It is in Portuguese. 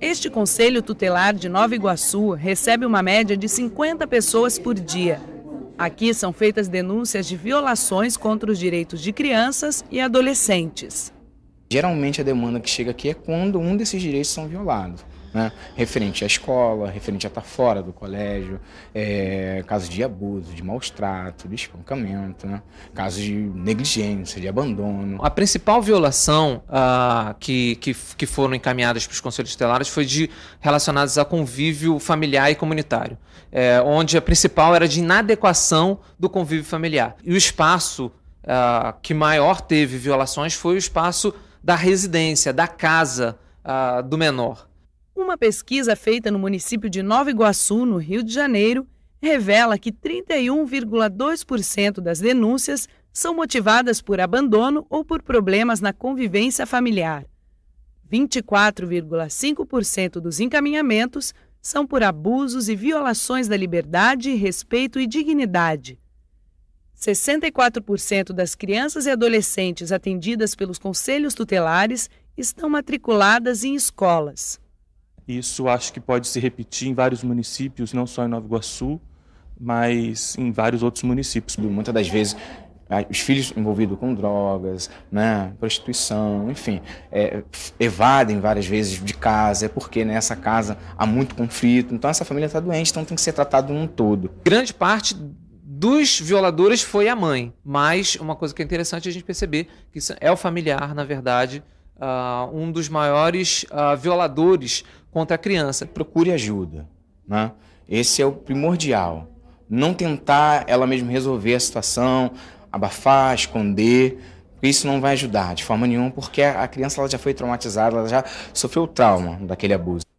Este Conselho Tutelar de Nova Iguaçu recebe uma média de 50 pessoas por dia. Aqui são feitas denúncias de violações contra os direitos de crianças e adolescentes. Geralmente a demanda que chega aqui é quando um desses direitos são violados né? referente à escola, referente a estar tá fora do colégio, é, casos de abuso, de maus trato, de espancamento, né? casos de negligência, de abandono. A principal violação uh, que, que, que foram encaminhadas para os conselhos tutelares foi de relacionadas a convívio familiar e comunitário, é, onde a principal era de inadequação do convívio familiar. E o espaço uh, que maior teve violações foi o espaço da residência, da casa uh, do menor. Uma pesquisa feita no município de Nova Iguaçu, no Rio de Janeiro, revela que 31,2% das denúncias são motivadas por abandono ou por problemas na convivência familiar. 24,5% dos encaminhamentos são por abusos e violações da liberdade, respeito e dignidade. 64% das crianças e adolescentes atendidas pelos conselhos tutelares estão matriculadas em escolas. Isso acho que pode se repetir em vários municípios, não só em Nova Iguaçu, mas em vários outros municípios. Muitas das vezes os filhos envolvidos com drogas, né, prostituição, enfim, é, evadem várias vezes de casa, é porque nessa casa há muito conflito, então essa família está doente, então tem que ser tratado um todo. Grande parte dos violadores foi a mãe, mas uma coisa que é interessante a gente perceber que é o familiar, na verdade, uh, um dos maiores uh, violadores contra a criança. Procure ajuda. Né? Esse é o primordial. Não tentar ela mesma resolver a situação, abafar, esconder. Isso não vai ajudar de forma nenhuma, porque a criança ela já foi traumatizada, ela já sofreu o trauma daquele abuso.